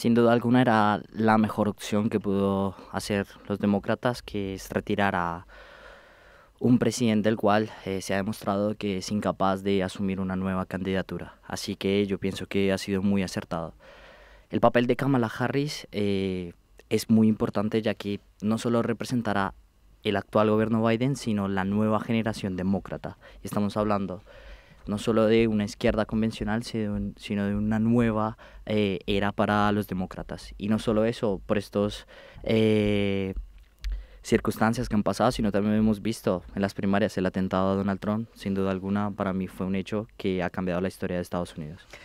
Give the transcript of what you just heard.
sin duda alguna era la mejor opción que pudo hacer los demócratas, que es retirar a un presidente el cual eh, se ha demostrado que es incapaz de asumir una nueva candidatura. Así que yo pienso que ha sido muy acertado. El papel de Kamala Harris eh, es muy importante ya que no solo representará el actual gobierno Biden, sino la nueva generación demócrata. Estamos hablando no solo de una izquierda convencional, sino de una nueva eh, era para los demócratas. Y no solo eso, por estas eh, circunstancias que han pasado, sino también hemos visto en las primarias el atentado a Donald Trump, sin duda alguna, para mí fue un hecho que ha cambiado la historia de Estados Unidos.